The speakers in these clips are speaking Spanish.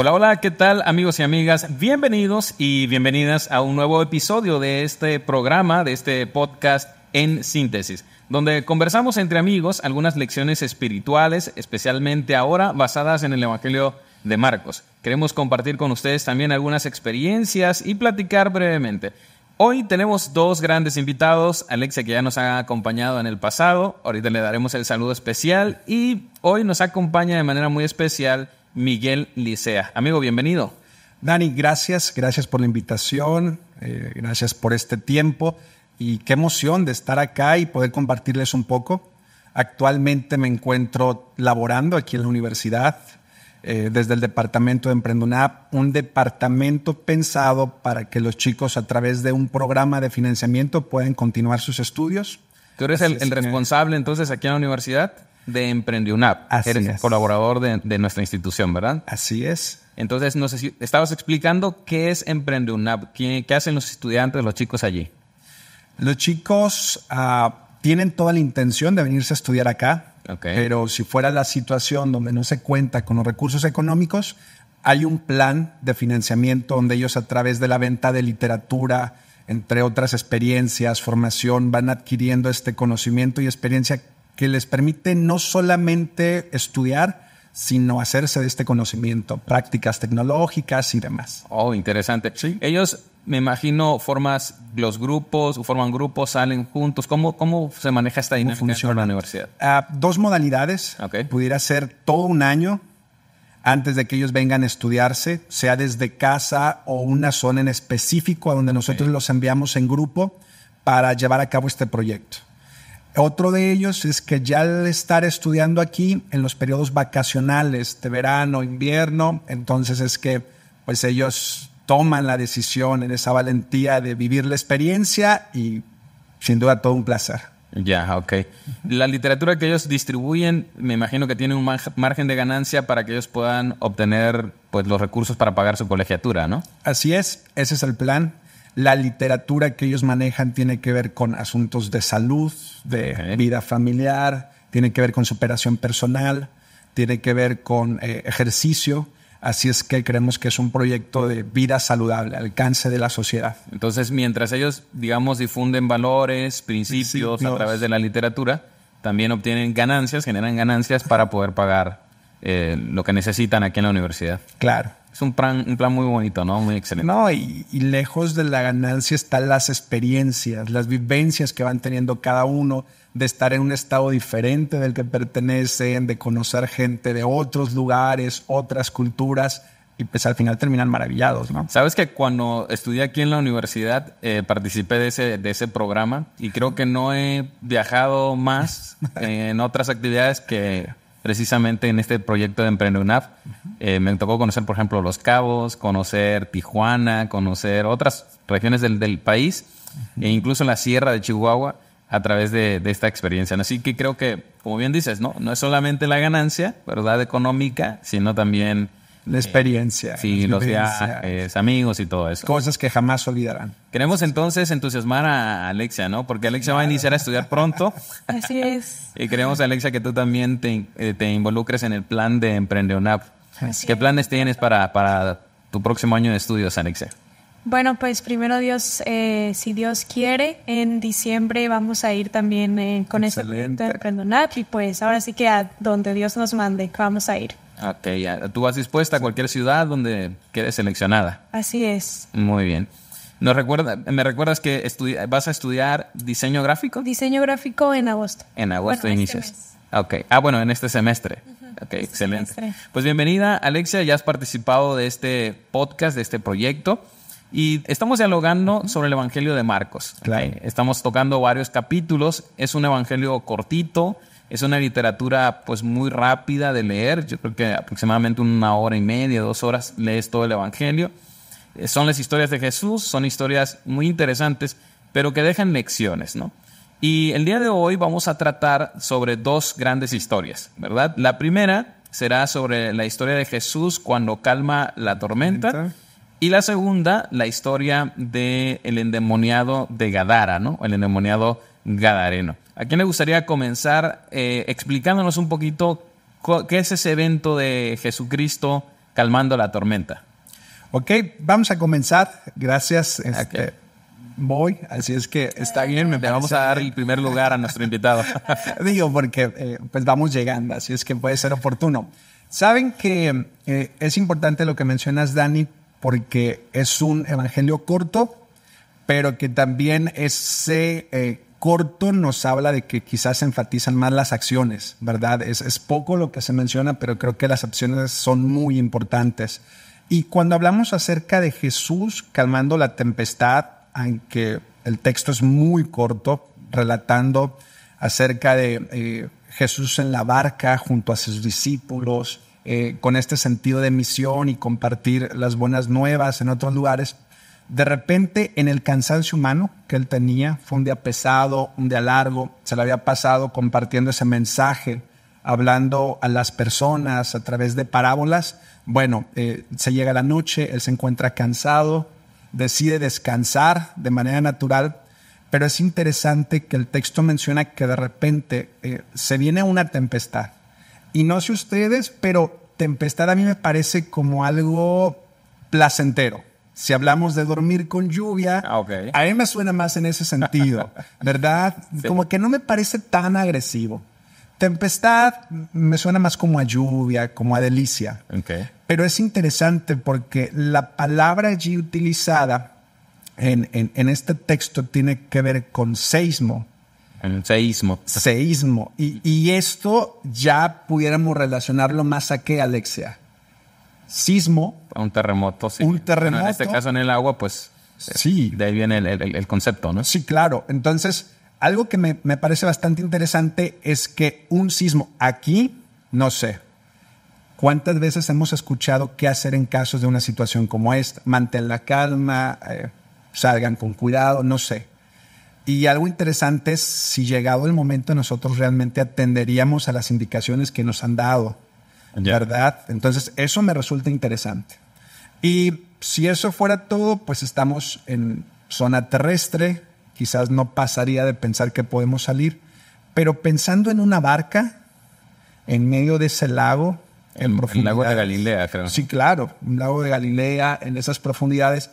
Hola, hola, ¿qué tal amigos y amigas? Bienvenidos y bienvenidas a un nuevo episodio de este programa, de este podcast en síntesis, donde conversamos entre amigos algunas lecciones espirituales, especialmente ahora basadas en el Evangelio de Marcos. Queremos compartir con ustedes también algunas experiencias y platicar brevemente. Hoy tenemos dos grandes invitados, Alexia que ya nos ha acompañado en el pasado, ahorita le daremos el saludo especial y hoy nos acompaña de manera muy especial Miguel Licea. Amigo, bienvenido. Dani, gracias, gracias por la invitación, eh, gracias por este tiempo y qué emoción de estar acá y poder compartirles un poco. Actualmente me encuentro laborando aquí en la universidad eh, desde el departamento de Emprendunap, un departamento pensado para que los chicos a través de un programa de financiamiento puedan continuar sus estudios. ¿Tú eres el, el, responsable entonces aquí en la universidad? de EmprendeUNAP. Así Eres colaborador de, nuestra institución, ¿verdad? Así es. Entonces, no sé si estabas explicando qué es un qué, qué hacen los estudiantes, los chicos allí. Los chicos ah, tienen toda la intención de venirse a estudiar acá, pero si fuera la situación donde no se cuenta con los recursos económicos, hay un plan de financiamiento donde ellos a través de la venta de literatura, entre otras experiencias, formación, van adquiriendo este conocimiento y experiencia que les permite no solamente estudiar, sino hacerse de este conocimiento, prácticas tecnológicas y demás. Oh, interesante. ¿Sí? Ellos, me imagino, formas los grupos, forman grupos, salen juntos. ¿Cómo, cómo se maneja esta dinámica en la universidad? Ah, dos modalidades. Pudiera ser todo un año antes de que ellos vengan a estudiarse, sea desde casa o una zona en específico a donde nosotros los enviamos en grupo para llevar a cabo este proyecto. Otro de ellos es que ya al estar estudiando aquí en los periodos vacacionales de verano, invierno, entonces es que pues ellos toman la decisión en esa valentía de vivir la experiencia y sin duda todo un placer. Ya, ok. La literatura que ellos distribuyen, me imagino que tiene un margen de ganancia para que ellos puedan obtener pues, los recursos para pagar su colegiatura, ¿no? Así es, ese es el plan. La literatura que ellos manejan tiene que ver con asuntos de salud, de vida familiar, tiene que ver con superación personal, tiene que ver con eh, ejercicio. Así es que creemos que es un proyecto de vida saludable, alcance de la sociedad. Entonces, mientras ellos, digamos, difunden valores, principios, a través de la literatura, también obtienen ganancias, generan ganancias para poder pagar eh, lo que necesitan aquí en la universidad. Claro. Es un plan, un plan muy bonito, ¿no? Muy excelente. No, y, lejos de la ganancia están las experiencias, las vivencias que van teniendo cada uno, de estar en un estado diferente del que pertenecen, de conocer gente de otros lugares, otras culturas, y pues al final terminan maravillados, ¿no? Sabes que cuando estudié aquí en la universidad, eh, participé de ese, de ese programa y creo que no he viajado más eh, en otras actividades que precisamente en este proyecto de Emprende Unaf eh, me tocó conocer, por ejemplo, Los Cabos, conocer Tijuana, conocer otras regiones del, país e incluso la Sierra de Chihuahua a través de, esta experiencia. Así que creo que, como bien dices, no, no es solamente la ganancia, ¿verdad?, económica, sino también la eh, experiencia. Sí, los viajes, eh, amigos y todo eso. Cosas que jamás olvidarán. Queremos entonces entusiasmar a Alexia, ¿no? Porque Alexia va a iniciar a estudiar pronto. Así es. y queremos, Alexia, que tú también te, eh, te involucres en el plan de Emprendedonap. ¿Qué planes tienes para, para tu próximo año de estudios, Alexia? Bueno, pues primero Dios, si Dios quiere, en diciembre vamos a ir también con Excelente. este proyecto de y pues ahora sí que a donde Dios nos mande vamos a ir. Ok, tú vas dispuesta a cualquier ciudad donde quedes seleccionada. Así es. Muy bien. Nos recuerda, ¿Me recuerdas que vas a estudiar diseño gráfico? Diseño gráfico en agosto. En agosto bueno, este inicias. ok. Ah, bueno, en este semestre. Este excelente. Pues bienvenida, Alexia. Ya has participado de este podcast, de este proyecto. Y estamos dialogando sobre el Evangelio de Marcos. Claro. Estamos tocando varios capítulos. Es un evangelio cortito es una literatura pues muy rápida de leer, yo creo que aproximadamente una hora y media, dos horas lees todo el Evangelio. Eh, son las historias de Jesús, son historias muy interesantes, pero que dejan lecciones, ¿no? Y el día de hoy vamos a tratar sobre dos grandes historias, ¿verdad? La primera será sobre la historia de Jesús cuando calma la tormenta. Y la segunda, la historia del el endemoniado de Gadara, ¿no? El endemoniado Gadareno. ¿A quién le gustaría comenzar eh, explicándonos un poquito qué es ese evento de Jesucristo calmando la tormenta? Ok, vamos a comenzar. Gracias. Este, voy, así es que está bien. vamos a dar el primer lugar a nuestro invitado. Digo, porque eh, pues vamos llegando, así es que puede ser oportuno. Saben que eh, es importante lo que mencionas, Dani, porque es un evangelio corto, pero que también es, corto nos habla de que quizás se enfatizan más las acciones, ¿verdad? Es, poco lo que se menciona, pero creo que las acciones son muy importantes. Y cuando hablamos acerca de Jesús calmando la tempestad, aunque el texto es muy corto, relatando acerca de eh, Jesús en la barca junto a sus discípulos, eh, con este sentido de misión y compartir las buenas nuevas en otros lugares, de repente, en el cansancio humano que él tenía, fue un día pesado, un día largo, se le había pasado compartiendo ese mensaje, hablando a las personas a través de parábolas. Bueno, eh, se llega la noche, él se encuentra cansado, decide descansar de manera natural, pero es interesante que el texto menciona que de repente eh, se viene una tempestad. Y no sé ustedes, pero tempestad a mí me parece como algo placentero si hablamos de dormir con lluvia, ah, a mí me suena más en ese sentido, ¿verdad? Como que no me parece tan agresivo. Tempestad me suena más como a lluvia, como a delicia. Pero es interesante porque la palabra allí utilizada en, este texto tiene que ver con seismo. En seísmo. Seísmo. Y, y esto ya pudiéramos relacionarlo más a qué, Alexia? sismo. Un terremoto, sí. Un terremoto. en este caso en el agua, pues sí. De ahí viene el, concepto, ¿no? Sí, claro. Entonces, algo que me, parece bastante interesante es que un sismo aquí, no sé. ¿Cuántas veces hemos escuchado qué hacer en casos de una situación como esta? Mantén la calma, eh, salgan con cuidado, no sé. Y algo interesante es si llegado el momento nosotros realmente atenderíamos a las indicaciones que nos han dado ¿verdad? Entonces, eso me resulta interesante. Y si eso fuera todo, pues estamos en zona terrestre, quizás no pasaría de pensar que podemos salir, pero pensando en una barca en medio de ese lago, en el, lago de Galilea, creo. Sí, claro, un lago de Galilea en esas profundidades.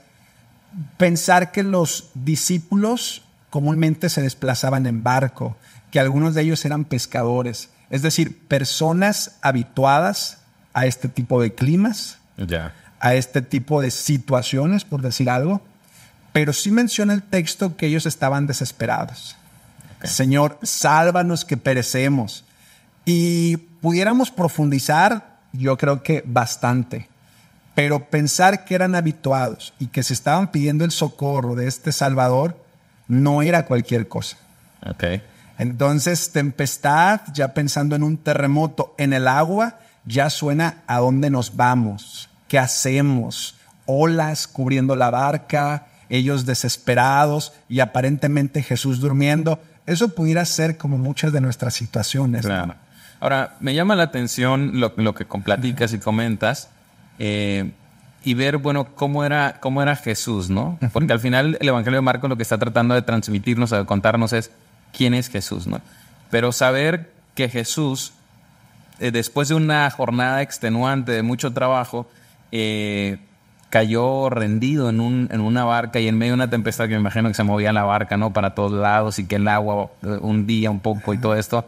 Pensar que los discípulos comúnmente se desplazaban en barco, que algunos de ellos eran pescadores, es decir, personas habituadas a este tipo de climas, a este tipo de situaciones, por decir algo. Pero sí menciona el texto que ellos estaban desesperados. Señor, sálvanos que perecemos. Y pudiéramos profundizar, yo creo que bastante. Pero pensar que eran habituados y que se estaban pidiendo el socorro de este Salvador no era cualquier cosa. Okay. Entonces, tempestad, ya pensando en un terremoto, en el agua, ya suena a dónde nos vamos, qué hacemos, olas cubriendo la barca, ellos desesperados y aparentemente Jesús durmiendo. Eso pudiera ser como muchas de nuestras situaciones. Ahora, me llama la atención lo, que platicas y comentas eh, y ver, bueno, cómo era, cómo era Jesús, ¿no? Porque al final el Evangelio de Marcos lo que está tratando de transmitirnos, de contarnos es quién es Jesús, ¿no? Pero saber que Jesús, eh, después de una jornada extenuante de mucho trabajo, eh, cayó rendido en, una barca y en medio de una tempestad que me imagino que se movía la barca, ¿no? Para todos lados y que el agua eh, hundía un poco y todo esto.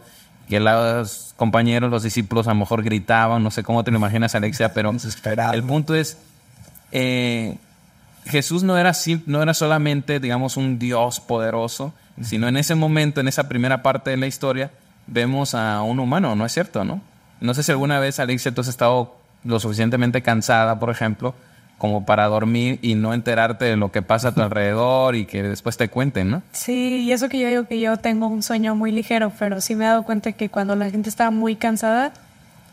Que los compañeros, los discípulos a lo mejor gritaban, no sé cómo te lo imaginas, Alexia, pero el punto es, Jesús no era, no era solamente, digamos, un Dios poderoso, sino en ese momento, en esa primera parte de la historia, vemos a un humano, ¿no es cierto? No, no sé si alguna vez, Alicia, tú has estado lo suficientemente cansada, por ejemplo, como para dormir y no enterarte de lo que pasa a tu alrededor y que después te cuenten, ¿no? Sí, y eso que yo digo que yo tengo un sueño muy ligero, pero sí me he dado cuenta que cuando la gente está muy cansada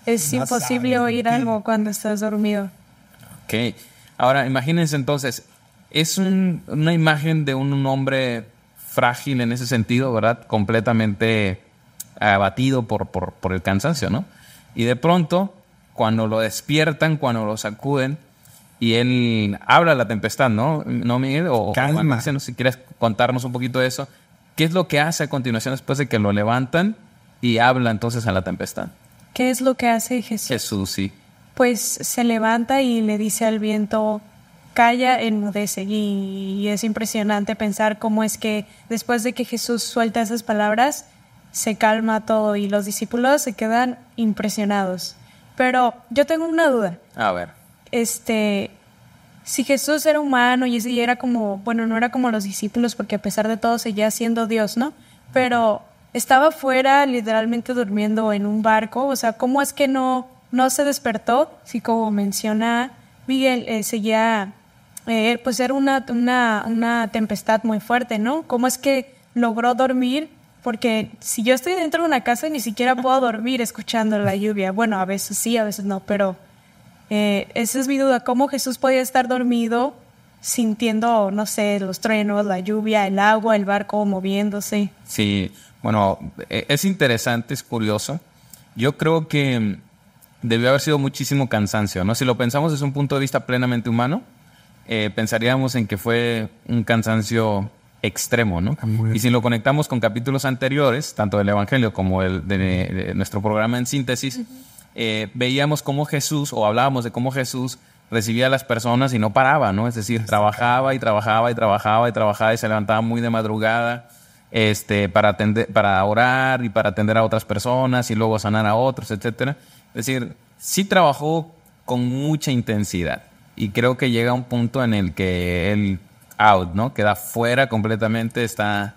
es imposible oír algo cuando estás dormido. Ok, ahora imagínense entonces, es una imagen de un hombre frágil en ese sentido, ¿verdad? Completamente eh, abatido por, por, el cansancio, ¿no? Y de pronto, cuando lo despiertan, cuando lo sacuden, y él habla a la tempestad, ¿no? ¿No, Miguel? O, Calma. si quieres contarnos un poquito de eso. ¿Qué es lo que hace a continuación después de que lo levantan y habla entonces a la tempestad? ¿Qué es lo que hace Jesús? Jesús, sí. Pues se levanta y le dice al viento, calla, enmudece Y, y es impresionante pensar cómo es que después de que Jesús suelta esas palabras, se calma todo y los discípulos se quedan impresionados. Pero yo tengo una duda. A ver. Este, si Jesús era humano y era como, bueno, no era como los discípulos porque a pesar de todo seguía siendo Dios, ¿no? Pero estaba fuera literalmente durmiendo en un barco, o sea, ¿cómo es que no, no se despertó si como menciona Miguel eh, seguía eh, pues era una, tempestad muy fuerte, ¿no? ¿Cómo es que logró dormir? Porque si yo estoy dentro de una casa ni siquiera puedo dormir escuchando la lluvia. Bueno, a veces sí, a veces no, pero eh, esa es mi duda. ¿Cómo Jesús podía estar dormido sintiendo, no sé, los truenos, la lluvia, el agua, el barco moviéndose? Sí, bueno, e, es interesante, es curioso. Yo creo que mm, debió haber sido muchísimo cansancio, ¿no? Si lo pensamos desde un punto de vista plenamente humano, eh, pensaríamos en que fue un cansancio extremo, ¿no? Y si lo conectamos con capítulos anteriores, tanto del Evangelio como el de, nuestro programa en síntesis, eh, veíamos cómo Jesús, o hablábamos de cómo Jesús recibía a las personas y no paraba, ¿no? Es decir, trabajaba y trabajaba y trabajaba y trabajaba y se levantaba muy de madrugada este, para, atender, para orar y para atender a otras personas y luego sanar a otros, etc. Es decir, sí trabajó con mucha intensidad y creo que llega un punto en el que él out, ¿no? Queda fuera completamente, está,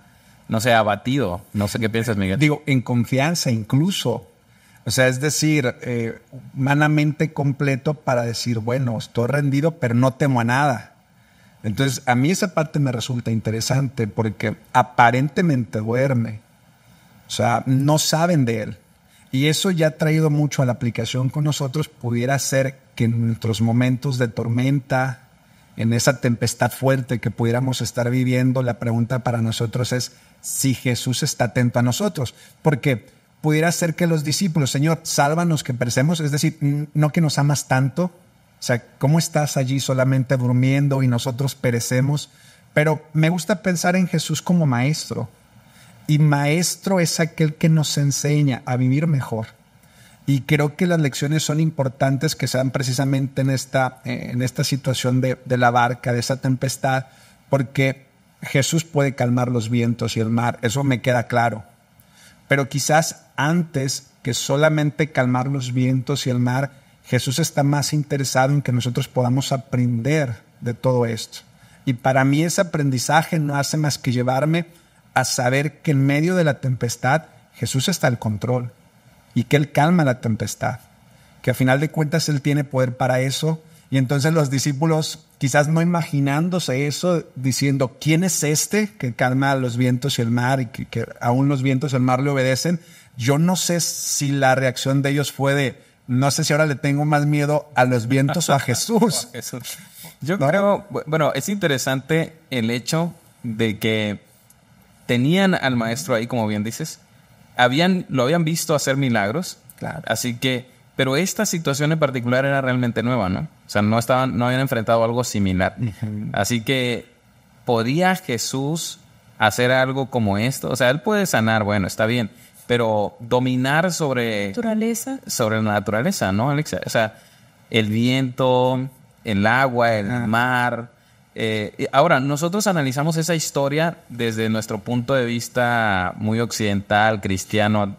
no sé, abatido. No sé qué piensas, Miguel. Digo, en confianza incluso. O sea, es decir, eh, humanamente completo para decir, bueno, estoy rendido, pero no temo a nada. Entonces, a mí esa parte me resulta interesante porque aparentemente duerme. O sea, no saben de él. Y eso ya ha traído mucho a la aplicación con nosotros. Pudiera ser que en nuestros momentos de tormenta, en esa tempestad fuerte que pudiéramos estar viviendo, la pregunta para nosotros es si Jesús está atento a nosotros, porque pudiera ser que los discípulos, Señor, sálvanos que perecemos, es decir, no que nos amas tanto, o sea, ¿cómo estás allí solamente durmiendo y nosotros perecemos? Pero me gusta pensar en Jesús como maestro, y maestro es aquel que nos enseña a vivir mejor y creo que las lecciones son importantes que sean precisamente en esta, eh, en esta situación de, de, la barca, de esa tempestad, porque Jesús puede calmar los vientos y el mar, eso me queda claro. Pero quizás antes que solamente calmar los vientos y el mar, Jesús está más interesado en que nosotros podamos aprender de todo esto. Y para mí ese aprendizaje no hace más que llevarme a saber que en medio de la tempestad Jesús está al control y que Él calma la tempestad, que a final de cuentas Él tiene poder para eso. Y entonces los discípulos, quizás no imaginándose eso, diciendo, ¿quién es este que calma los vientos y el mar y que, aún los vientos y el mar le obedecen? Yo no sé si la reacción de ellos fue de, no sé si ahora le tengo más miedo a los vientos o a Jesús. Yo creo, bueno, es interesante el hecho de que tenían al maestro ahí, como bien dices, habían, lo habían visto hacer milagros. Así que, pero esta situación en particular era realmente nueva, ¿no? O sea, no, estaban, no habían enfrentado algo similar. Así que, ¿podía Jesús hacer algo como esto? O sea, él puede sanar, bueno, está bien, pero dominar sobre... Naturaleza. Sobre la naturaleza, ¿no, Alexa? O sea, el viento, el agua, el ah. mar, eh, ahora, nosotros analizamos esa historia desde nuestro punto de vista muy occidental, cristiano,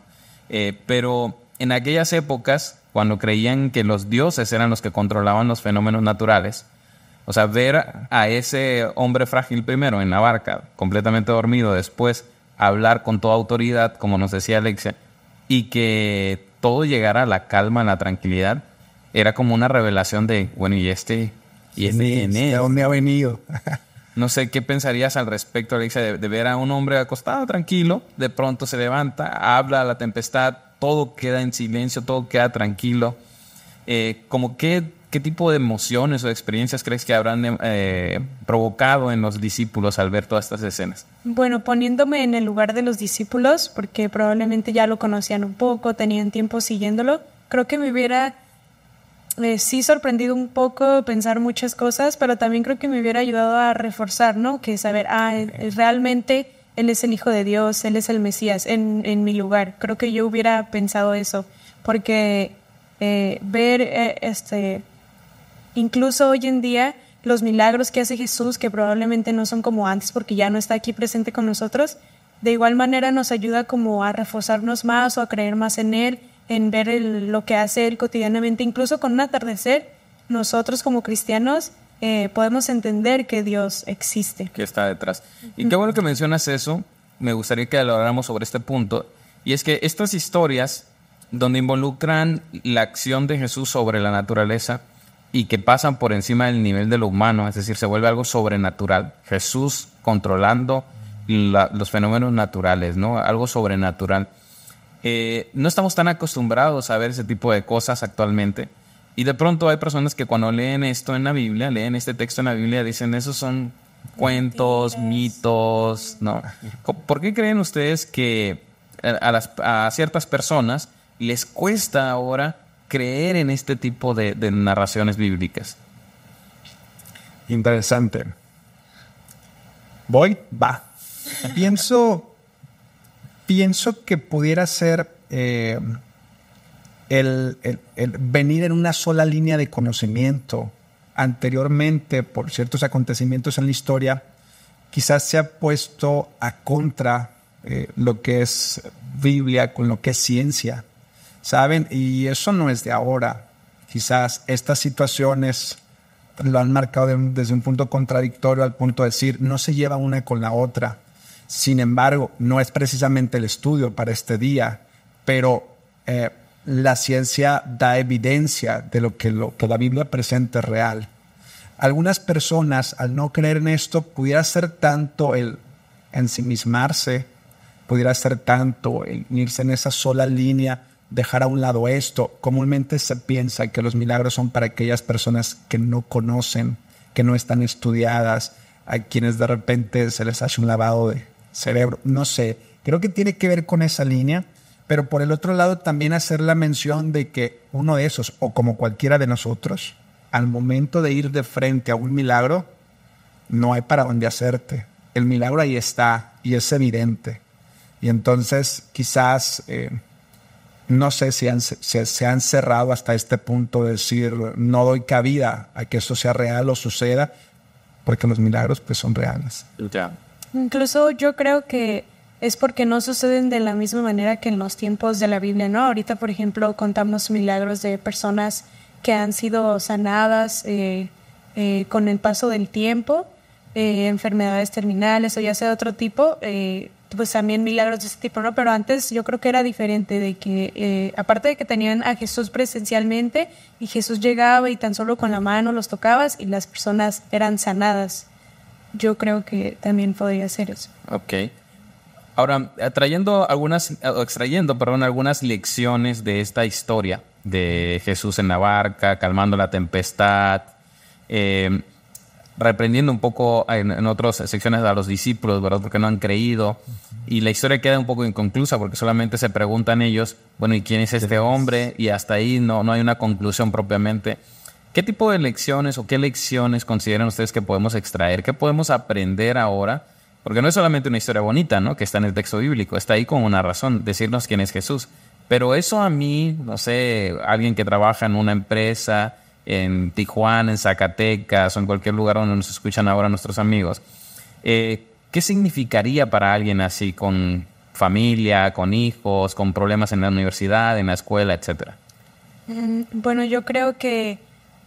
eh, pero en aquellas épocas, cuando creían que los dioses eran los que controlaban los fenómenos naturales, o sea, ver a ese hombre frágil primero en la barca, completamente dormido, después hablar con toda autoridad, como nos decía Alexia, y que todo llegara a la calma, a la tranquilidad, era como una revelación de, bueno, ¿y este ¿Y en ¿De dónde ha venido? no sé qué pensarías al respecto, Alexa de, ver a un hombre acostado tranquilo, de pronto se levanta, habla a la tempestad, todo queda en silencio, todo queda tranquilo. Eh, como qué, qué tipo de emociones o experiencias crees que habrán eh, provocado en los discípulos al ver todas estas escenas? Bueno, poniéndome en el lugar de los discípulos, porque probablemente ya lo conocían un poco, tenían tiempo siguiéndolo, creo que me hubiera eh, sí sorprendido un poco pensar muchas cosas, pero también creo que me hubiera ayudado a reforzar, ¿no? Que saber, ah, eh, realmente Él es el Hijo de Dios, Él es el Mesías en, mi lugar. Creo que yo hubiera pensado eso, porque eh, ver, este, incluso hoy en día, los milagros que hace Jesús, que probablemente no son como antes porque ya no está aquí presente con nosotros, de igual manera nos ayuda como a reforzarnos más o a creer más en Él en ver lo que hace Él cotidianamente. Incluso con un atardecer, nosotros como cristianos eh, podemos entender que Dios existe. Que está detrás. Y qué bueno que mencionas eso. Me gustaría que habláramos sobre este punto. Y es que estas historias donde involucran la acción de Jesús sobre la naturaleza y que pasan por encima del nivel de lo humano, es decir, se vuelve algo sobrenatural. Jesús controlando los fenómenos naturales, ¿no? Algo sobrenatural. Eh, no estamos tan acostumbrados a ver ese tipo de cosas actualmente. Y de pronto hay personas que cuando leen esto en la Biblia, leen este texto en la Biblia, dicen, esos son cuentos, mitos, ¿no? ¿Por qué creen ustedes que a, ciertas personas les cuesta ahora creer en este tipo de, de narraciones bíblicas? Interesante. Voy, va. Pienso pienso que pudiera ser eh, el, venir en una sola línea de conocimiento anteriormente por ciertos acontecimientos en la historia, quizás se ha puesto a contra eh, lo que es Biblia con lo que es ciencia, ¿saben? Y eso no es de ahora. Quizás estas situaciones lo han marcado desde un punto contradictorio al punto de decir, no se lleva una con la otra sin embargo, no es precisamente el estudio para este día, pero eh, la ciencia da evidencia de lo que, lo que la Biblia presenta es real. Algunas personas, al no creer en esto, pudiera ser tanto el ensimismarse, pudiera ser tanto el irse en esa sola línea, dejar a un lado esto. Comúnmente se piensa que los milagros son para aquellas personas que no conocen, que no están estudiadas, a quienes de repente se les hace un lavado de cerebro. No sé, creo que tiene que ver con esa línea, pero por el otro lado también hacer la mención de que uno de esos, o como cualquiera de nosotros, al momento de ir de frente a un milagro, no hay para dónde hacerte. El milagro ahí está y es evidente. Y entonces quizás, eh, no sé si se, han cerrado hasta este punto decir, no doy cabida a que eso sea real o suceda, porque los milagros pues son reales. Incluso yo creo que es porque no suceden de la misma manera que en los tiempos de la Biblia, ¿no? Ahorita, por ejemplo, contamos milagros de personas que han sido sanadas eh, eh, con el paso del tiempo, eh, enfermedades terminales o ya sea de otro tipo, pues también milagros de ese tipo, ¿no? Pero antes yo creo que era diferente, de que aparte de que tenían a Jesús presencialmente y Jesús llegaba y tan solo con la mano los tocabas y las personas eran sanadas yo creo que también podría ser eso. Ok. Ahora, trayendo algunas, extrayendo perdón, algunas lecciones de esta historia de Jesús en la barca, calmando la tempestad, em, reprendiendo un poco en, otras secciones a los discípulos, ¿verdad? Porque no han creído. Y la historia queda un poco inconclusa porque solamente se preguntan ellos, bueno, ¿y quién es este hombre? Y hasta ahí no, no hay una conclusión propiamente. ¿Qué tipo de lecciones o qué lecciones consideran ustedes que podemos extraer? ¿Qué podemos aprender ahora? Porque no es solamente una historia bonita, ¿no? Que está en el texto bíblico, está ahí con una razón, decirnos quién es Jesús. Pero eso a mí, no sé, alguien que trabaja en una empresa, en Tijuana, en Zacatecas o en cualquier lugar donde nos escuchan ahora nuestros amigos, eh, ¿qué significaría para alguien así con familia, con hijos, con problemas en la universidad, en la escuela, etcétera? Mm, bueno, yo creo que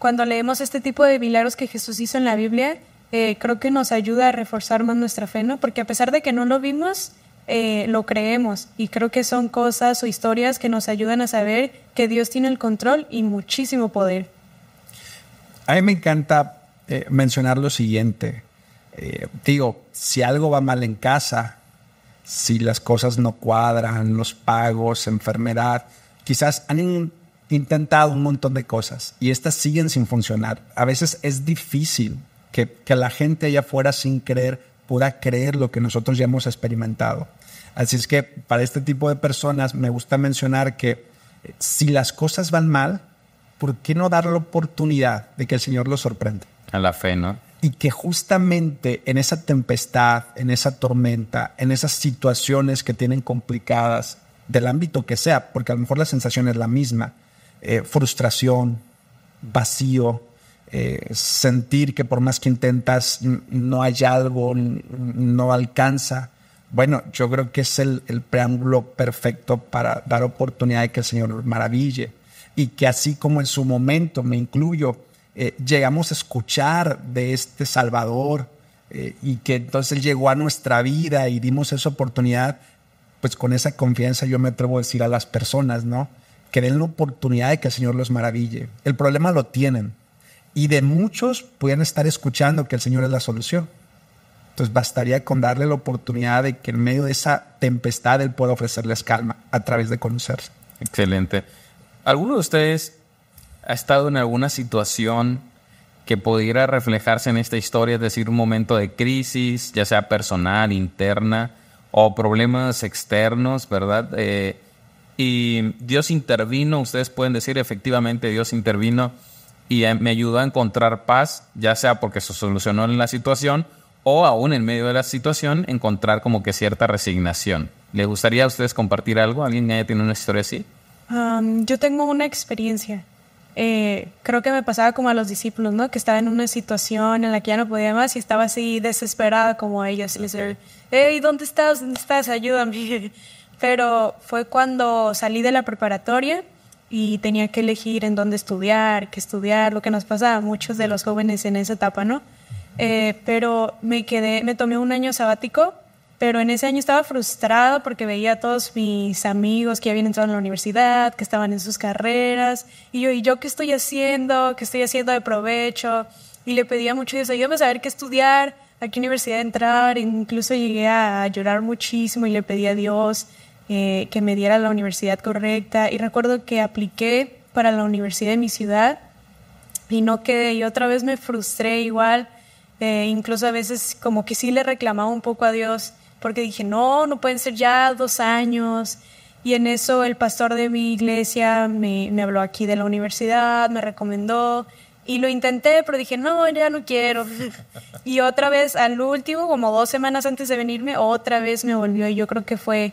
cuando leemos este tipo de milagros que Jesús hizo en la Biblia, eh, creo que nos ayuda a reforzar más nuestra fe, ¿no? Porque a pesar de que no lo vimos, eh, lo creemos y creo que son cosas o historias que nos ayudan a saber que Dios tiene el control y muchísimo poder. A mí me encanta eh, mencionar lo siguiente. digo, si algo va mal en casa, si las cosas no cuadran, los pagos, enfermedad, quizás han he intentado un montón de cosas y estas siguen sin funcionar. A veces es difícil que, que la gente allá afuera sin creer pueda creer lo que nosotros ya hemos experimentado. Así es que para este tipo de personas me gusta mencionar que eh, si las cosas van mal, ¿por qué no dar la oportunidad de que el Señor los sorprenda? A la fe, ¿no? Y que justamente en esa tempestad, en esa tormenta, en esas situaciones que tienen complicadas, del ámbito que sea, porque a lo mejor la sensación es la misma, eh, frustración, vacío, eh, sentir que por más que intentas no hay algo, no alcanza. Bueno, yo creo que es el, preámbulo perfecto para dar oportunidad de que el Señor maraville y que así como en su momento, me incluyo, eh, llegamos a escuchar de este Salvador y que entonces llegó a nuestra vida y dimos esa oportunidad, pues con esa confianza yo me atrevo a decir a las personas, ¿no? que den la oportunidad de que el Señor los maraville. El problema lo tienen. Y de muchos pueden estar escuchando que el Señor es la solución. Entonces bastaría con darle la oportunidad de que en medio de esa tempestad Él pueda ofrecerles calma a través de conocerse. Excelente. ¿Alguno de ustedes ha estado en alguna situación que pudiera reflejarse en esta historia, es decir, un momento de crisis, ya sea personal, interna, o problemas externos, ¿verdad? Eh, y Dios intervino, ustedes pueden decir efectivamente Dios intervino y eh, me ayudó a encontrar paz, ya sea porque se solucionó en la situación o aún en medio de la situación encontrar como que cierta resignación. ¿Le gustaría a ustedes compartir algo? ¿Alguien ya tiene una historia así? Um, yo tengo una experiencia. Eh, creo que me pasaba como a los discípulos, ¿no? Que estaba en una situación en la que ya no podía más y estaba así desesperada como ellos. Y les decía, ¿dónde estás? ¿Dónde estás? Ayúdame. pero fue cuando salí de la preparatoria y tenía que elegir en dónde estudiar, qué estudiar, lo que nos pasa a muchos de los jóvenes en esa etapa, ¿no? Eh, pero me quedé, me tomé un año sabático, pero en ese año estaba frustrada porque veía a todos mis amigos que habían entrado en la universidad, que estaban en sus carreras, y yo, ¿y yo qué estoy haciendo? ¿Qué estoy haciendo de provecho? Y le pedía mucho Dios, ayúdame yo pues, a saber qué estudiar, a qué universidad entrar, incluso llegué a llorar muchísimo y le pedí a Dios eh, que me diera la universidad correcta. Y recuerdo que apliqué para la universidad de mi ciudad y no quedé. Y otra vez me frustré igual. Eh, incluso a veces como que sí le reclamaba un poco a Dios porque dije, no, no pueden ser ya dos años. Y en eso el pastor de mi iglesia me, me habló aquí de la universidad, me recomendó y lo intenté, pero dije, no, ya no quiero. y otra vez, al último, como dos semanas antes de venirme, otra vez me volvió y yo creo que fue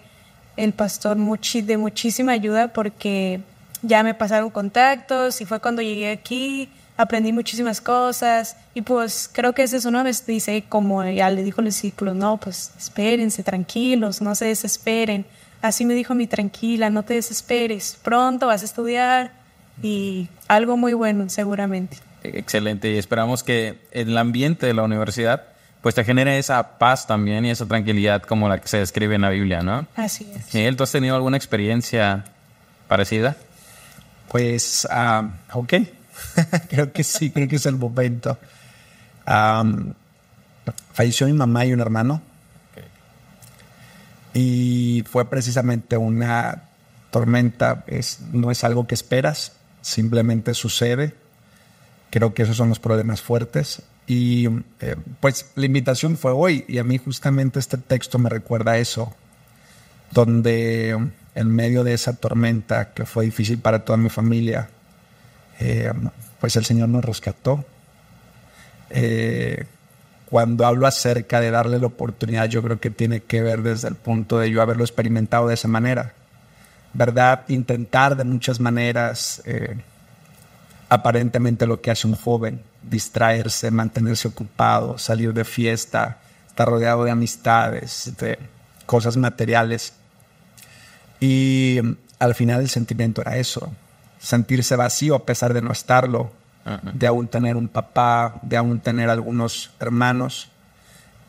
el pastor de muchísima ayuda porque ya me pasaron contactos y fue cuando llegué aquí, aprendí muchísimas cosas y pues creo que ese es una vez dice como ya le dijo el discípulo, no, pues espérense, tranquilos, no se desesperen. Así me dijo mi tranquila, no te desesperes, pronto vas a estudiar y algo muy bueno seguramente. Excelente y esperamos que en el ambiente de la universidad pues te genera esa paz también y esa tranquilidad como la que se describe en la Biblia, ¿no? Así es. ¿tú has tenido alguna experiencia parecida? Pues, ah, ok, creo que sí, creo que es el momento. Ah, falleció mi mamá y un hermano. Y fue precisamente una tormenta, es, no es algo que esperas, simplemente sucede. Creo que esos son los problemas fuertes. Y eh, pues la invitación fue hoy y a mí justamente este texto me recuerda eso, donde en medio de esa tormenta que fue difícil para toda mi familia, eh, pues el Señor nos rescató. Eh, cuando hablo acerca de darle la oportunidad, yo creo que tiene que ver desde el punto de yo haberlo experimentado de esa manera, ¿verdad? Intentar de muchas maneras aparentemente lo que hace un joven, distraerse, mantenerse ocupado, salir de fiesta, estar rodeado de amistades, de cosas materiales. Y mm, al final el sentimiento era eso, sentirse vacío a pesar de no estarlo, de aún tener un papá, de aún tener algunos hermanos.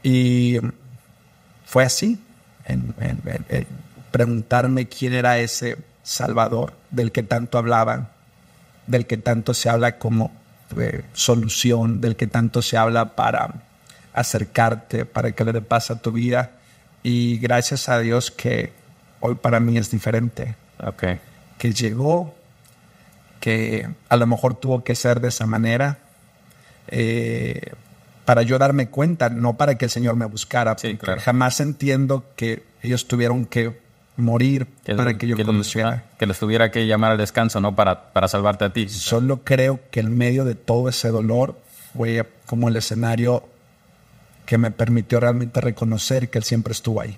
Y mm, fue así, preguntarme quién era ese Salvador del que tanto hablaban, del que tanto se habla como eh, solución del que tanto se habla para acercarte, para que le dé paz a tu vida. Y gracias a Dios que hoy para mí es diferente. Que llegó, que a lo mejor tuvo que ser de esa manera, eh, para yo darme cuenta, no para que el Señor me buscara. Jamás entiendo que ellos tuvieron que morir que, para que yo que los, que lo tuviera que llamar al descanso, ¿no? Para, para salvarte a ti. Solo creo que en medio de todo ese dolor fue como el escenario que me permitió realmente reconocer que él siempre estuvo ahí.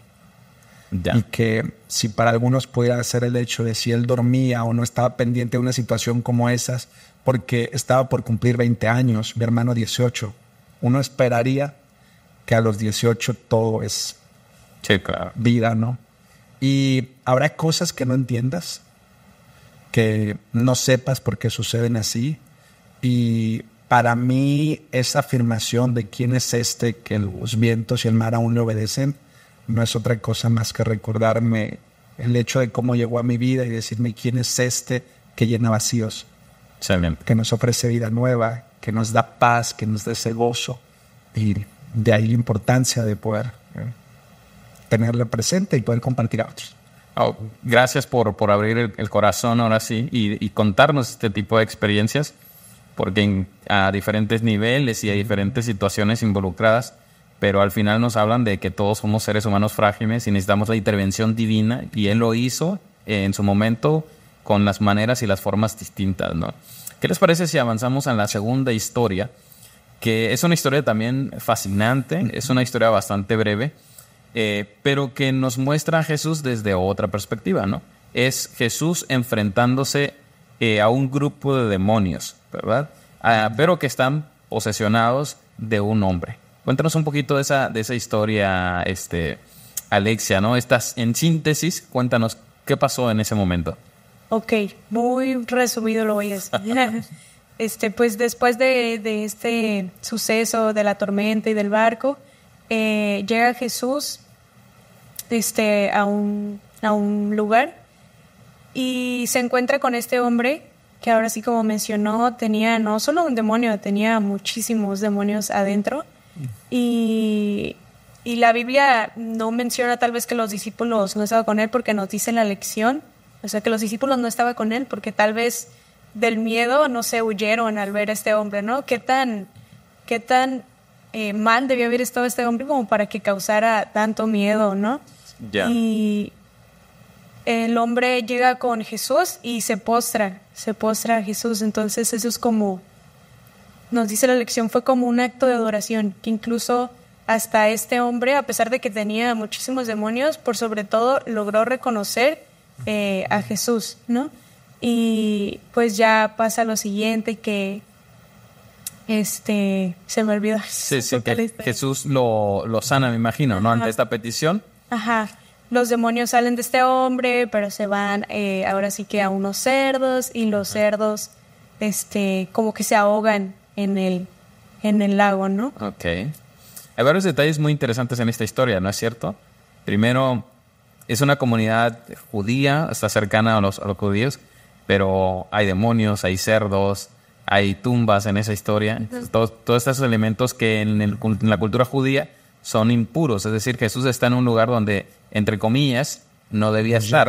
Ya. Y que si para algunos pudiera ser el hecho de si él dormía o no estaba pendiente de una situación como esas, porque estaba por cumplir 20 años, mi hermano 18, uno esperaría que a los 18 todo es sí, vida, ¿no? Y habrá cosas que no entiendas, que no sepas por qué suceden así. Y para mí esa afirmación de quién es este que los vientos y el mar aún le obedecen, no es otra cosa más que recordarme el hecho de cómo llegó a mi vida y decirme quién es este que llena vacíos, que nos ofrece vida nueva, que nos da paz, que nos da ese gozo. Y de ahí la importancia de poder tenerla presente y poder compartir a otros. Oh, gracias por, por abrir el, corazón ahora sí y, contarnos este tipo de experiencias, porque a diferentes niveles y a diferentes situaciones involucradas, pero al final nos hablan de que todos somos seres humanos frágiles y necesitamos la intervención divina, y Él lo hizo en su momento con las maneras y las formas distintas. ¿no? ¿Qué les parece si avanzamos a la segunda historia? Que es una historia también fascinante, es una historia bastante breve eh, pero que nos muestra a Jesús desde otra perspectiva, ¿no? Es Jesús enfrentándose eh, a un grupo de demonios, ¿verdad? Ah, pero que están posesionados de un hombre. Cuéntanos un poquito de esa, de esa historia, este, Alexia, ¿no? Estás en síntesis, cuéntanos qué pasó en ese momento. Ok, muy resumido lo voy a decir. este, pues después de, de este suceso de la tormenta y del barco, eh, llega Jesús este, a, un, lugar y se encuentra con este hombre que ahora sí como mencionó tenía no solo un demonio, tenía muchísimos demonios adentro mm. y, la Biblia no menciona tal vez que los discípulos no estaban con él porque nos dice la lección, o sea que los discípulos no estaban con él porque tal vez del miedo no se huyeron al ver a este hombre, ¿no? ¿Qué tan, qué tan eh, mal debió haber estado este hombre como para que causara tanto miedo, ¿no? Ya. Y el hombre llega con Jesús y se postra, se postra a Jesús. Entonces eso es como, nos dice la lección, fue como un acto de adoración, que incluso hasta este hombre, a pesar de que tenía muchísimos demonios, por sobre todo logró reconocer eh, a Jesús, ¿no? Y pues ya pasa lo siguiente, que este, se me olvidó. Jesús lo, sana, me imagino, ¿no? Ante esta petición. Ajá. Los demonios salen de este hombre, pero se van eh, ahora sí que a unos cerdos y los cerdos, este, como que se ahogan en el, en el lago, ¿no? Ok. Hay varios detalles muy interesantes en esta historia, ¿no es cierto? Primero, es una comunidad judía, está cercana a los, a los judíos, pero hay demonios, hay cerdos, hay tumbas en esa historia. todos, estos elementos que en, la cultura judía son impuros. Es decir, Jesús está en un lugar donde, entre comillas, no debía estar.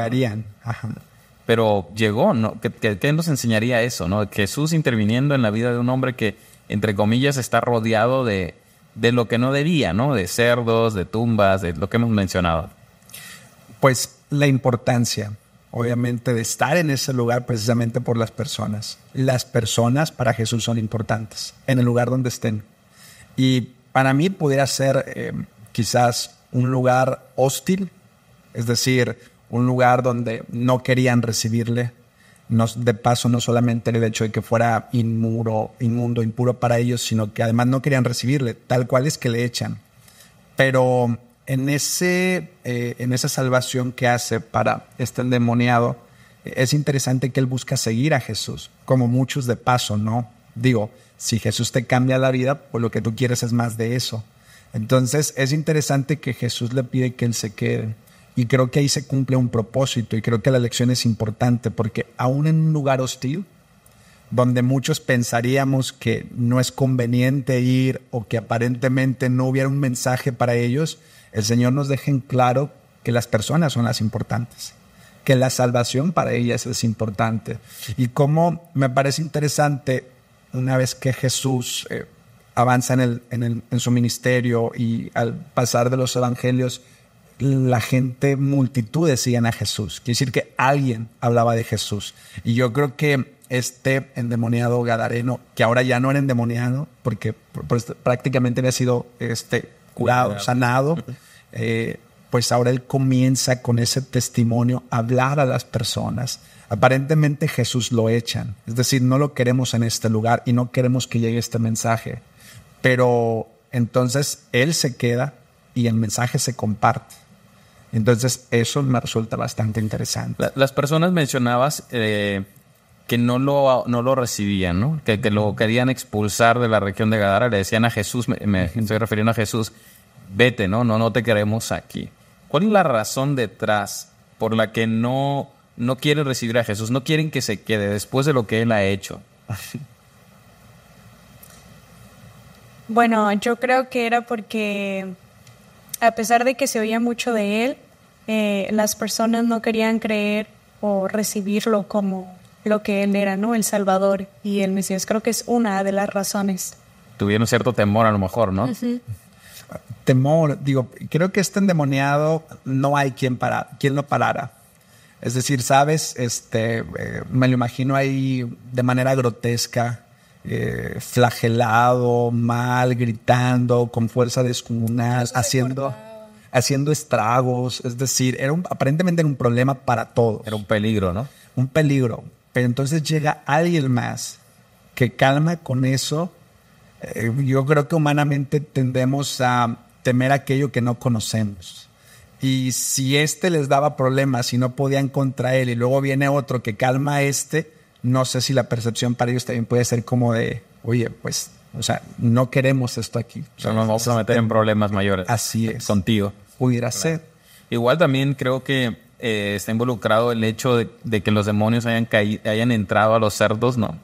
Pero llegó, ¿no? ¿Qué, nos enseñaría eso? ¿no? Jesús interviniendo en la vida de un hombre que, entre comillas, está rodeado de, de lo que no debía, ¿no? De cerdos, de tumbas, de lo que hemos mencionado. Pues la importancia obviamente, de estar en ese lugar precisamente por las personas. Las personas para Jesús son importantes, en el lugar donde estén. Y para mí pudiera ser em, quizás un lugar hostil, es decir, un lugar donde no querían recibirle. No, de paso, no solamente el hecho de que fuera inmuro, inmundo, impuro para ellos, sino que además no querían recibirle, tal cual es que le echan. Pero en, eh, en esa salvación que hace para este endemoniado, es interesante que él busca seguir a Jesús, como muchos de paso, ¿no? Digo, si Jesús te cambia la vida, pues lo que tú quieres es más de eso. Entonces es interesante que Jesús le pide que él se quede. Y creo que ahí se cumple un propósito y creo que la lección es importante porque aún en un lugar hostil, donde muchos pensaríamos que no es conveniente ir o que aparentemente no hubiera un mensaje para ellos, el Señor nos deja en claro que las personas son las importantes, que la salvación para ellas es importante. Y como me parece interesante, una vez que Jesús eh, avanza en, en su ministerio y al pasar de los evangelios, la gente, multitud decían a Jesús. Quiere decir que alguien hablaba de Jesús. Y yo creo que este endemoniado gadareno, que ahora ya no era endemoniado, porque este, prácticamente había sido este, curado, sanado, eh, pues ahora él comienza con ese testimonio a hablar a las personas. Aparentemente Jesús lo echan, es decir, no lo queremos en este lugar y no queremos que llegue este mensaje, pero entonces él se queda y el mensaje se comparte. Entonces, eso me resulta bastante interesante. las personas mencionabas eh, que no lo, lo recibían, ¿no? Que, lo querían expulsar de la región de Gadara, le decían a Jesús, me, estoy refiriendo a Jesús, vete, ¿no? No, no te queremos aquí. ¿Cuál es la razón detrás por la que no, no quieren recibir a Jesús? No quieren que se quede después de lo que él ha hecho. Bueno, yo creo que era porque a pesar de que se oía mucho de él, eh, las personas no querían creer o recibirlo como lo que él era, ¿no? El Salvador y el Mesías. Creo que es una de las razones. Tuvieron cierto temor a lo mejor, ¿no? Temor, digo, creo que este endemoniado no hay quien, para, quien lo parara. Es decir, sabes, este, eh, me lo imagino ahí de manera grotesca, eh, flagelado, mal, gritando, con fuerza descomunal, haciendo... haciendo estragos, es decir, era aparentemente era un problema para todos. Era un peligro, ¿no? Un peligro. Pero entonces llega alguien más que calma con eso. Eh, yo creo que humanamente tendemos a temer aquello que no conocemos. Y si este les daba problemas y no podían contra él, y luego viene otro que calma a este, no sé si la percepción para ellos también puede ser como de, oye, pues, o sea, no queremos esto aquí. O sea, nos vamos a meter en problemas mayores. Así es. Contigo. Pudiera ser. Igual también creo que eh, está involucrado el hecho de, que los demonios hayan, caído, hayan entrado a los cerdos, no.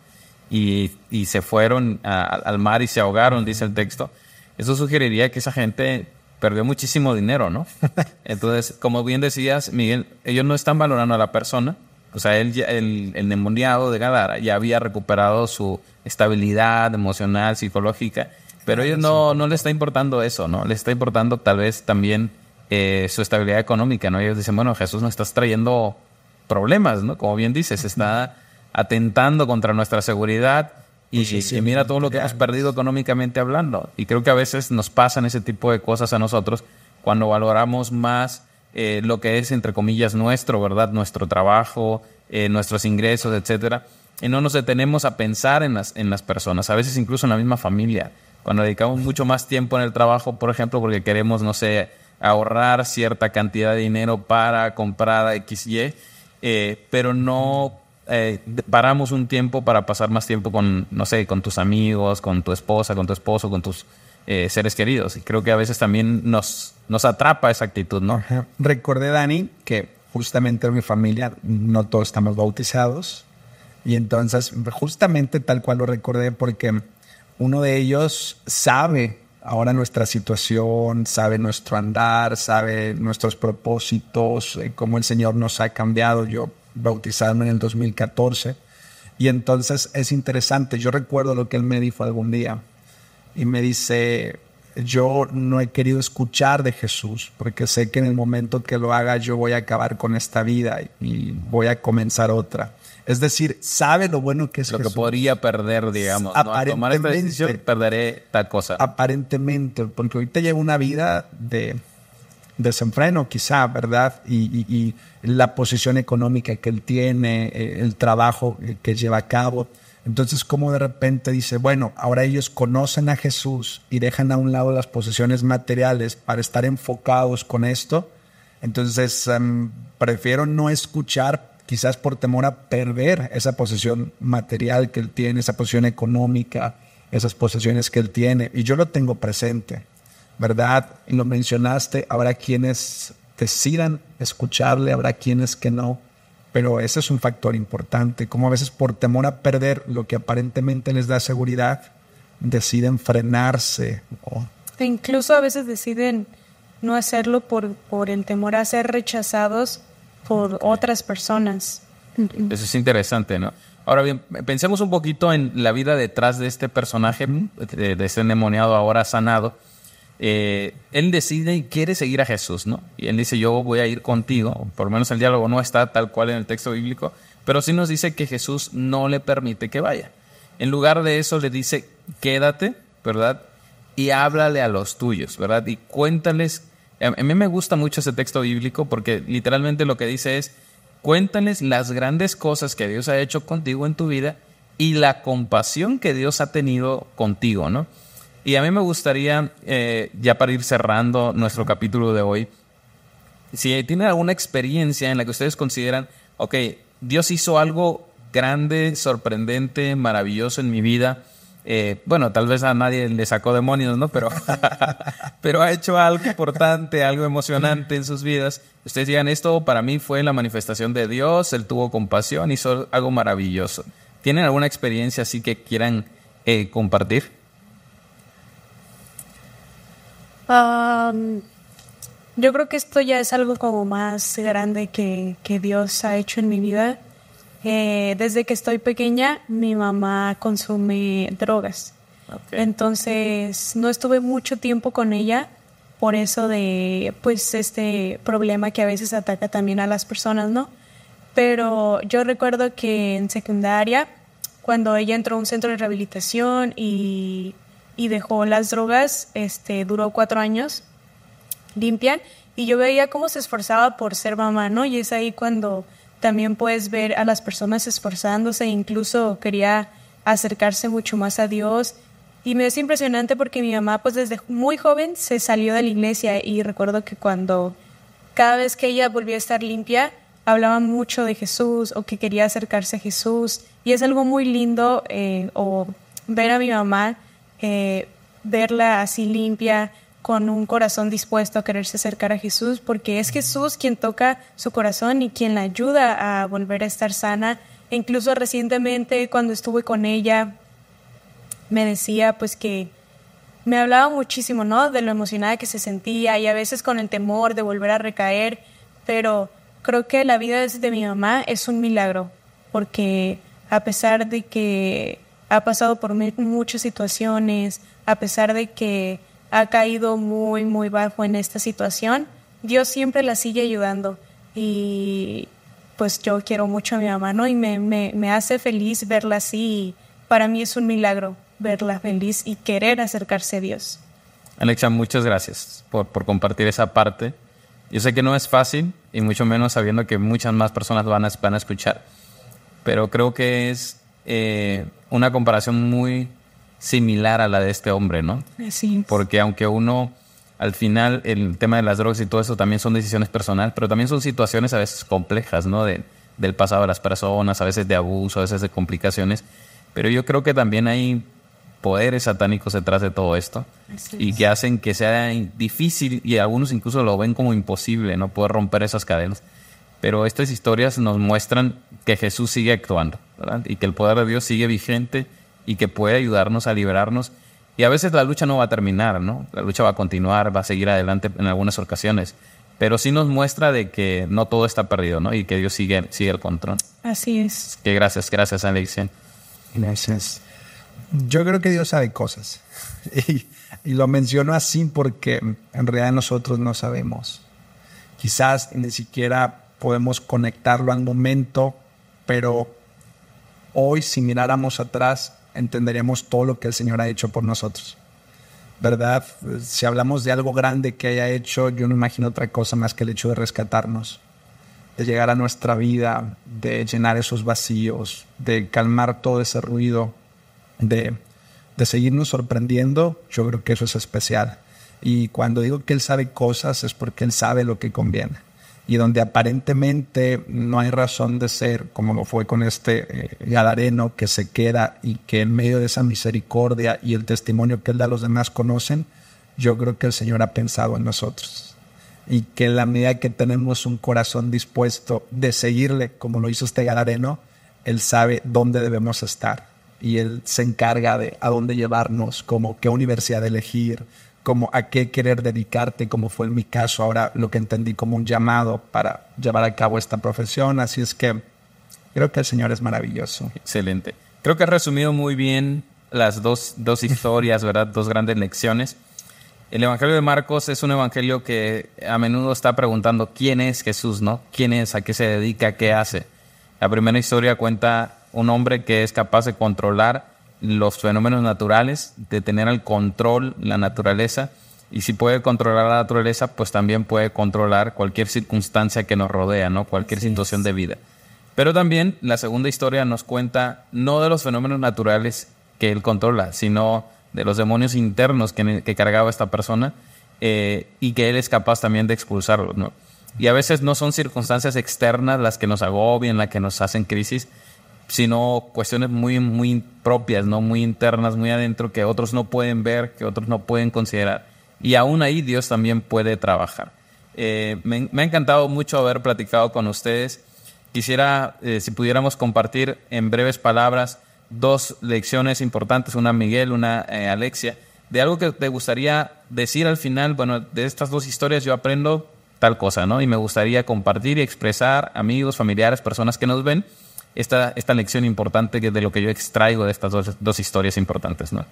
Y, se fueron al mar y se ahogaron, dice el texto. Eso sugeriría que esa gente perdió muchísimo dinero, ¿no? Entonces, como bien decías, Miguel, ellos no están valorando a la persona. O sea, él, el, el demoniado de Gadara ya había recuperado su estabilidad emocional, psicológica, pero a ellos no, no le está importando eso, ¿no? Les está importando tal vez también eh, su estabilidad económica, ¿no? Ellos dicen, bueno, Jesús nos estás trayendo problemas, ¿no? Como bien dices, está atentando contra nuestra seguridad y, pues mira todo lo que hemos perdido económicamente hablando. Y creo que a veces nos pasan ese tipo de cosas a nosotros cuando valoramos más eh, lo que es, entre comillas, nuestro, ¿verdad? Nuestro trabajo, eh, nuestros ingresos, etcétera. Y no nos detenemos a pensar en las, en las personas, a veces incluso en la misma familia. Cuando dedicamos mucho más tiempo en el trabajo, por ejemplo, porque queremos, no sé, ahorrar cierta cantidad de dinero para comprar XY, eh, pero no eh, paramos un tiempo para pasar más tiempo con, no sé, con tus amigos, con tu esposa, con tu esposo, con tus eh, seres queridos. Y creo que a veces también nos, nos atrapa esa actitud, ¿no? Recordé, Dani, que justamente en mi familia no todos estamos bautizados. Y entonces, justamente tal cual lo recordé, porque uno de ellos sabe ahora nuestra situación, sabe nuestro andar, sabe nuestros propósitos, eh, cómo el Señor nos ha cambiado. Yo bautizarme en el 2014 y entonces es interesante, yo recuerdo lo que él me dijo algún día y me dice, yo no he querido escuchar de Jesús porque sé que en el momento que lo haga yo voy a acabar con esta vida y voy a comenzar otra. Es decir, sabe lo bueno que es lo que podría perder, digamos. Aparentemente, tomar esta decisión, perderé tal cosa. Aparentemente, porque ahorita lleva una vida de desenfreno, quizá, ¿verdad? Y, la posición económica que él tiene, eh, el trabajo eh, que lleva a cabo. Entonces, como de repente dice, bueno, ahora ellos conocen a Jesús y dejan a un lado las posesiones materiales para estar enfocados con esto. Entonces, em, prefiero no escuchar quizás por temor a perder esa posición material que él tiene, esa posición económica, esas posesiones que él tiene. Y yo lo tengo presente, ¿verdad? Y lo mencionaste, habrá quienes decidan escucharle, habrá quienes que no, pero ese es un factor importante, como a veces por temor a perder lo que aparentemente les da seguridad, deciden frenarse. E incluso a veces deciden no hacerlo por, por el temor a ser rechazados por otras personas. Eso es interesante, ¿no? Ahora bien, pensemos un poquito en la vida detrás de este personaje, de, este endemoniado ahora sanado. Eh, él decide y quiere seguir a Jesús, ¿no? Y él dice, yo voy a ir contigo, por lo menos el diálogo no está tal cual en el texto bíblico, pero sí nos dice que Jesús no le permite que vaya. En lugar de eso le dice, quédate, ¿verdad? Y háblale a los tuyos, ¿verdad? Y cuéntales a mí me gusta mucho ese texto bíblico porque literalmente lo que dice es, cuéntales las grandes cosas que Dios ha hecho contigo en tu vida y la compasión que Dios ha tenido contigo, ¿no? Y a mí me gustaría, eh, ya para ir cerrando nuestro capítulo de hoy, si tienen alguna experiencia en la que ustedes consideran, ok, Dios hizo algo grande, sorprendente, maravilloso en mi vida, eh, bueno, tal vez a nadie le sacó demonios, ¿no? Pero, pero ha hecho algo importante, algo emocionante en sus vidas. Ustedes digan, esto para mí fue la manifestación de Dios, Él tuvo compasión, y hizo algo maravilloso. ¿Tienen alguna experiencia así que quieran eh, compartir? yo creo que esto ya es algo como más grande que, que Dios ha hecho en mi vida. Eh, desde que estoy pequeña, mi mamá consume drogas. Entonces, no estuve mucho tiempo con ella por eso de, pues, este problema que a veces ataca también a las personas, ¿no? Pero yo recuerdo que en secundaria, cuando ella entró a un centro de rehabilitación y, y dejó las drogas, este, duró cuatro años limpian, y yo veía cómo se esforzaba por ser mamá, ¿no? Y es ahí cuando también puedes ver a las personas esforzándose, incluso quería acercarse mucho más a Dios. Y me es impresionante porque mi mamá, pues desde muy joven, se salió de la iglesia y recuerdo que cuando cada vez que ella volvió a estar limpia, hablaba mucho de Jesús o que quería acercarse a Jesús. Y es algo muy lindo eh, o ver a mi mamá, eh, verla así limpia, con un corazón dispuesto a quererse acercar a Jesús, porque es Jesús quien toca su corazón y quien la ayuda a volver a estar sana. E incluso recientemente cuando estuve con ella, me decía pues que me hablaba muchísimo, ¿no? De lo emocionada que se sentía y a veces con el temor de volver a recaer, pero creo que la vida de mi mamá es un milagro, porque a pesar de que ha pasado por muchas situaciones, a pesar de que ha caído muy, muy bajo en esta situación, Dios siempre la sigue ayudando. Y pues yo quiero mucho a mi mamá, ¿no? Y me, me, me hace feliz verla así. Y para mí es un milagro verla feliz y querer acercarse a Dios. Alexa, muchas gracias por, por compartir esa parte. Yo sé que no es fácil y mucho menos sabiendo que muchas más personas van a, van a escuchar, pero creo que es eh, una comparación muy similar a la de este hombre, ¿no? Sí. Porque aunque uno, al final, el tema de las drogas y todo eso también son decisiones personales, pero también son situaciones a veces complejas, ¿no? De, del pasado de las personas, a veces de abuso, a veces de complicaciones. Pero yo creo que también hay poderes satánicos detrás de todo esto y que hacen que sea difícil y algunos incluso lo ven como imposible, no poder romper esas cadenas. Pero estas historias nos muestran que Jesús sigue actuando y que el poder de Dios sigue vigente y que puede ayudarnos a liberarnos. Y a veces la lucha no va a terminar, ¿no? La lucha va a continuar, va a seguir adelante en algunas ocasiones, pero sí nos muestra de que no todo está perdido, ¿no? Y que Dios sigue, sigue el control. Así es. Que gracias, gracias, Alexia. Gracias. Yo creo que Dios sabe cosas. Y, y lo menciono así porque en realidad nosotros no sabemos. Quizás ni siquiera podemos conectarlo al momento, pero hoy si miráramos atrás entenderíamos todo lo que el Señor ha hecho por nosotros. ¿Verdad? Si hablamos de algo grande que haya hecho, yo no imagino otra cosa más que el hecho de rescatarnos, de llegar a nuestra vida, de llenar esos vacíos, de calmar todo ese ruido, de, de seguirnos sorprendiendo. Yo creo que eso es especial. Y cuando digo que Él sabe cosas es porque Él sabe lo que conviene y donde aparentemente no hay razón de ser, como lo fue con este eh, galareno que se queda y que en medio de esa misericordia y el testimonio que él da a los demás conocen, yo creo que el Señor ha pensado en nosotros. Y que en la medida que tenemos un corazón dispuesto de seguirle, como lo hizo este galareno, él sabe dónde debemos estar y él se encarga de a dónde llevarnos, como qué universidad elegir, como a qué querer dedicarte, como fue en mi caso, ahora lo que entendí como un llamado para llevar a cabo esta profesión. Así es que creo que el Señor es maravilloso. Excelente. Creo que has resumido muy bien las dos, dos historias, ¿verdad? Dos grandes lecciones. El Evangelio de Marcos es un evangelio que a menudo está preguntando quién es Jesús, ¿no? ¿Quién es? ¿A qué se dedica? ¿Qué hace? La primera historia cuenta un hombre que es capaz de controlar los fenómenos naturales, de tener el control, la naturaleza. Y si puede controlar la naturaleza, pues también puede controlar cualquier circunstancia que nos rodea, ¿no? Cualquier situación de vida. Pero también la segunda historia nos cuenta no de los fenómenos naturales que él controla, sino de los demonios internos que, cargaba esta persona eh, y que él es capaz también de expulsarlos, Y a veces no son circunstancias externas las que nos agobian, las que nos hacen crisis, sino cuestiones muy, muy propias, ¿no? muy internas, muy adentro, que otros no pueden ver, que otros no pueden considerar. Y aún ahí Dios también puede trabajar. Eh, me, ha encantado mucho haber platicado con ustedes. Quisiera, eh, si pudiéramos compartir en breves palabras, dos lecciones importantes, una Miguel, una eh, Alexia, de algo que te gustaría decir al final, bueno, de estas dos historias yo aprendo tal cosa, ¿no? Y me gustaría compartir y expresar amigos, familiares, personas que nos ven, esta, lección importante que de lo que yo extraigo de estas dos, historias importantes. ¿no?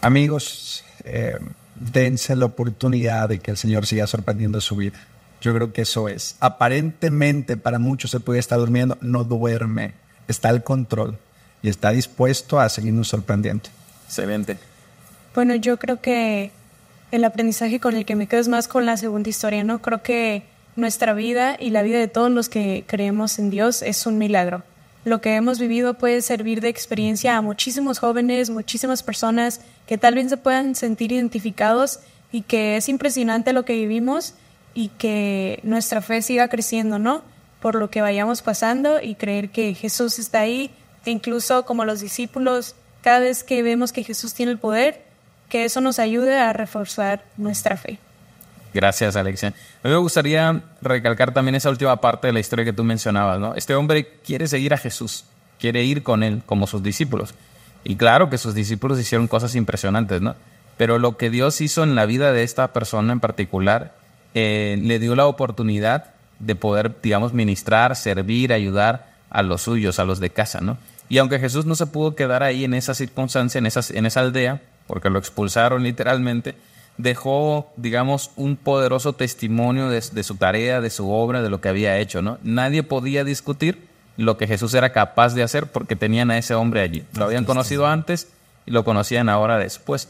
Amigos, eh, dense la oportunidad de que el Señor siga sorprendiendo su vida. Yo creo que eso es. Aparentemente para muchos se puede estar durmiendo, no duerme, está al control y está dispuesto a seguirnos sorprendiendo. Excelente. Bueno, yo creo que el aprendizaje con el que me quedo es más con la segunda historia, ¿no? Creo que nuestra vida y la vida de todos los que creemos en Dios es un milagro. Lo que hemos vivido puede servir de experiencia a muchísimos jóvenes, muchísimas personas que tal vez se puedan sentir identificados y que es impresionante lo que vivimos y que nuestra fe siga creciendo, ¿no? Por lo que vayamos pasando y creer que Jesús está ahí, e incluso como los discípulos, cada vez que vemos que Jesús tiene el poder, que eso nos ayude a reforzar nuestra fe. Gracias, Alexia. A mí me gustaría recalcar también esa última parte de la historia que tú mencionabas, ¿no? Este hombre quiere seguir a Jesús, quiere ir con él como sus discípulos. Y claro que sus discípulos hicieron cosas impresionantes, ¿no? Pero lo que Dios hizo en la vida de esta persona en particular, eh, le dio la oportunidad de poder, digamos, ministrar, servir, ayudar a los suyos, a los de casa, ¿no? Y aunque Jesús no se pudo quedar ahí en esa circunstancia, en esa aldea, porque lo expulsaron literalmente, dejó, digamos, un poderoso testimonio de, su tarea, de su obra, de lo que había hecho, ¿no? Nadie podía discutir lo que Jesús era capaz de hacer porque tenían a ese hombre allí. Lo habían conocido antes y lo conocían ahora después.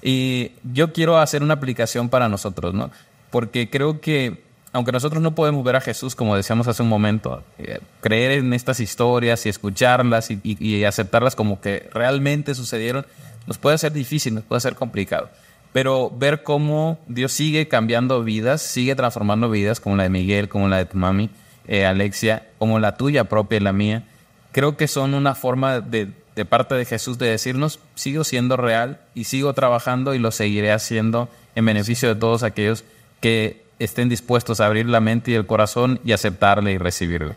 Y yo quiero hacer una aplicación para nosotros, ¿no? Porque creo que, aunque nosotros no podemos ver a Jesús, como decíamos hace un momento, eh, creer en estas historias y escucharlas y, y aceptarlas como que realmente sucedieron, nos puede ser difícil, nos puede ser complicado pero ver cómo Dios sigue cambiando vidas, sigue transformando vidas como la de Miguel, como la de tu mami, eh, Alexia, como la tuya propia y la mía, creo que son una forma de, de parte de Jesús de decirnos, sigo siendo real y sigo trabajando y lo seguiré haciendo en beneficio de todos aquellos que estén dispuestos a abrir la mente y el corazón y aceptarle y recibirle.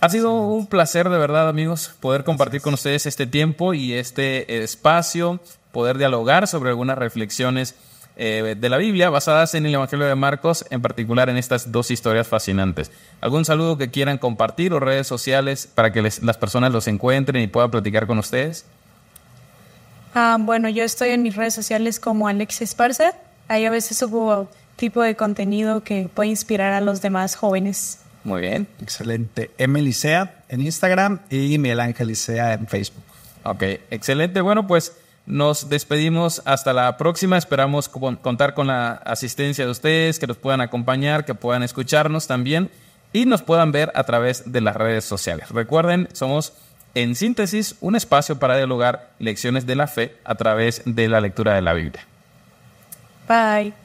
Ha sido un placer de verdad amigos poder compartir con ustedes este tiempo y este espacio poder dialogar sobre algunas reflexiones eh, de la Biblia basadas en el Evangelio de Marcos, en particular en estas dos historias fascinantes. ¿Algún saludo que quieran compartir o redes sociales para que las personas los encuentren y puedan platicar con ustedes? Ah, bueno, yo estoy en mis redes sociales como Alex Esparza. Ahí a veces subo tipo de contenido que puede inspirar a los demás jóvenes. Muy bien. Excelente. Emily en Instagram y Miguel Ángel Sea en Facebook. Ok, excelente. Bueno, pues nos despedimos hasta la próxima. Esperamos contar con la asistencia de ustedes, que nos puedan acompañar, que puedan escucharnos también y nos puedan ver a través de las redes sociales. Recuerden, somos en síntesis un espacio para dialogar lecciones de la fe a través de la lectura de la Biblia. Bye.